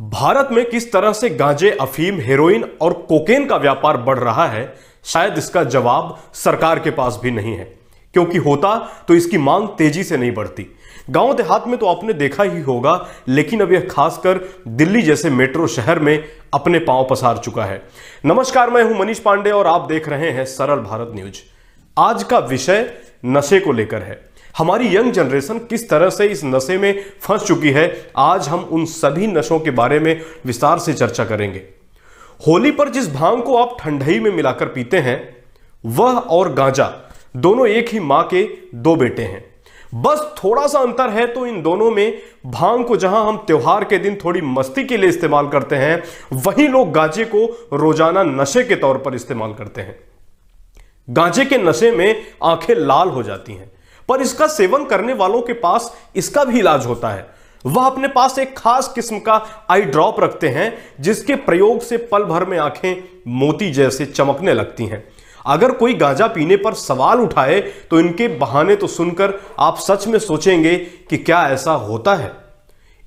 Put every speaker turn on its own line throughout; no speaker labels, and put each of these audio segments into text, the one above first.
भारत में किस तरह से गांजे अफीम हेरोइन और कोकेन का व्यापार बढ़ रहा है शायद इसका जवाब सरकार के पास भी नहीं है क्योंकि होता तो इसकी मांग तेजी से नहीं बढ़ती गांव देहात में तो आपने देखा ही होगा लेकिन अब यह खासकर दिल्ली जैसे मेट्रो शहर में अपने पांव पसार चुका है नमस्कार मैं हूं मनीष पांडे और आप देख रहे हैं सरल भारत न्यूज आज का विषय नशे को लेकर है हमारी यंग जनरेशन किस तरह से इस नशे में फंस चुकी है आज हम उन सभी नशों के बारे में विस्तार से चर्चा करेंगे होली पर जिस भांग को आप ठंडई में मिलाकर पीते हैं वह और गांजा दोनों एक ही मां के दो बेटे हैं बस थोड़ा सा अंतर है तो इन दोनों में भांग को जहां हम त्योहार के दिन थोड़ी मस्ती के लिए इस्तेमाल करते हैं वहीं लोग गांजे को रोजाना नशे के तौर पर इस्तेमाल करते हैं गांजे के नशे में आंखें लाल हो जाती हैं पर इसका सेवन करने वालों के पास इसका भी इलाज होता है वह अपने पास एक खास किस्म का आई ड्रॉप रखते हैं जिसके प्रयोग से पल भर में आंखें मोती जैसे चमकने लगती हैं अगर कोई गांजा पीने पर सवाल उठाए तो इनके बहाने तो सुनकर आप सच में सोचेंगे कि क्या ऐसा होता है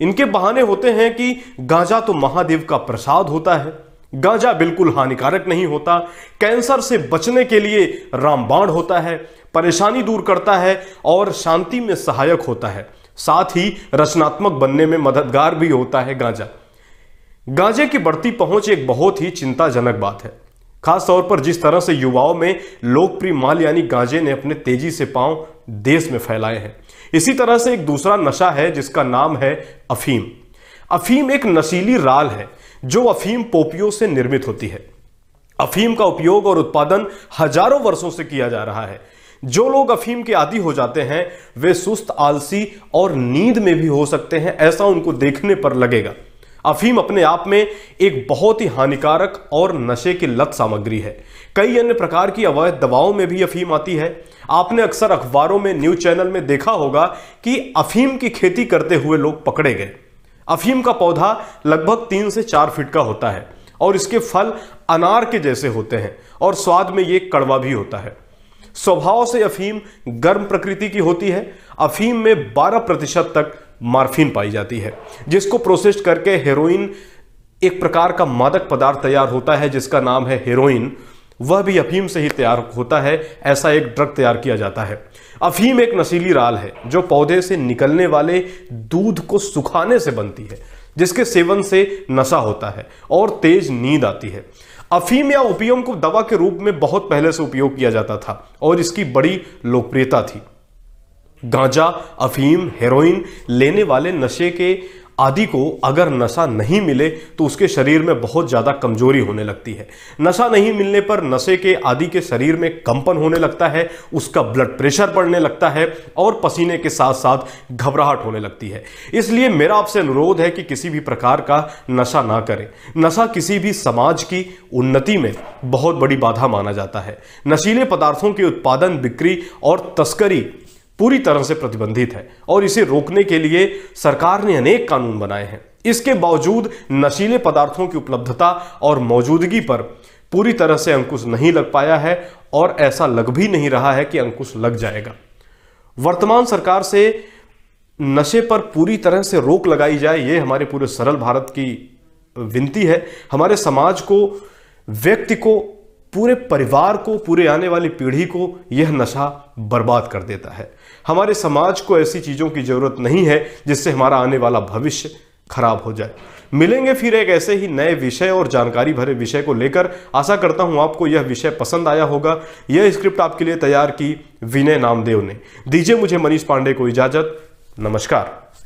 इनके बहाने होते हैं कि गांजा तो महादेव का प्रसाद होता है गांजा बिल्कुल हानिकारक नहीं होता कैंसर से बचने के लिए रामबाण होता है परेशानी दूर करता है और शांति में सहायक होता है साथ ही रचनात्मक बनने में मददगार भी होता है गांजा गांजे की बढ़ती पहुंच एक बहुत ही चिंताजनक बात है खासतौर पर जिस तरह से युवाओं में लोकप्रिय माल यानी गांजे ने अपने तेजी से पांव देश में फैलाए हैं इसी तरह से एक दूसरा नशा है जिसका नाम है अफीम अफीम एक नशीली राल है जो अफीम पोपियों से निर्मित होती है अफीम का उपयोग और उत्पादन हजारों वर्षों से किया जा रहा है जो लोग अफीम के आदि हो जाते हैं वे सुस्त आलसी और नींद में भी हो सकते हैं ऐसा उनको देखने पर लगेगा अफीम अपने आप में एक बहुत ही हानिकारक और नशे की लत सामग्री है कई अन्य प्रकार की अवैध दवाओं में भी अफीम आती है आपने अक्सर अखबारों में न्यूज चैनल में देखा होगा कि अफीम की खेती करते हुए लोग पकड़े गए अफीम का पौधा लगभग तीन से चार फीट का होता है और इसके फल अनार के जैसे होते हैं और स्वाद में ये कड़वा भी होता है स्वभाव से अफीम गर्म प्रकृति की होती है अफीम में 12 प्रतिशत तक मार्फीन पाई जाती है जिसको प्रोसेस्ड करके हेरोइन एक प्रकार का मादक पदार्थ तैयार होता है जिसका नाम है हेरोइन वह भी अफीम से ही तैयार होता है ऐसा एक ड्रग तैयार किया जाता है अफीम एक नशीली राल है जो पौधे से निकलने वाले दूध को सुखाने से बनती है जिसके सेवन से नशा होता है और तेज नींद आती है अफीम या ओपियम को दवा के रूप में बहुत पहले से उपयोग किया जाता था और इसकी बड़ी लोकप्रियता थी गांजा अफीम हेरोइन लेने वाले नशे के आदि को अगर नशा नहीं मिले तो उसके शरीर में बहुत ज़्यादा कमजोरी होने लगती है नशा नहीं मिलने पर नशे के आदि के शरीर में कंपन होने लगता है उसका ब्लड प्रेशर बढ़ने लगता है और पसीने के साथ साथ घबराहट होने लगती है इसलिए मेरा आपसे अनुरोध है कि किसी भी प्रकार का नशा ना करें नशा किसी भी समाज की उन्नति में बहुत बड़ी बाधा माना जाता है नशीले पदार्थों के उत्पादन बिक्री और तस्करी पूरी तरह से प्रतिबंधित है और इसे रोकने के लिए सरकार ने अनेक कानून बनाए हैं इसके बावजूद नशीले पदार्थों की उपलब्धता और मौजूदगी पर पूरी तरह से अंकुश नहीं लग पाया है और ऐसा लग भी नहीं रहा है कि अंकुश लग जाएगा वर्तमान सरकार से नशे पर पूरी तरह से रोक लगाई जाए ये हमारे पूरे सरल भारत की विनती है हमारे समाज को व्यक्ति को पूरे परिवार को पूरे आने वाली पीढ़ी को यह नशा बर्बाद कर देता है हमारे समाज को ऐसी चीज़ों की ज़रूरत नहीं है जिससे हमारा आने वाला भविष्य खराब हो जाए मिलेंगे फिर एक ऐसे ही नए विषय और जानकारी भरे विषय को लेकर आशा करता हूं आपको यह विषय पसंद आया होगा यह स्क्रिप्ट आपके लिए तैयार की विनय नामदेव ने दीजिए मुझे मनीष पांडे को इजाजत नमस्कार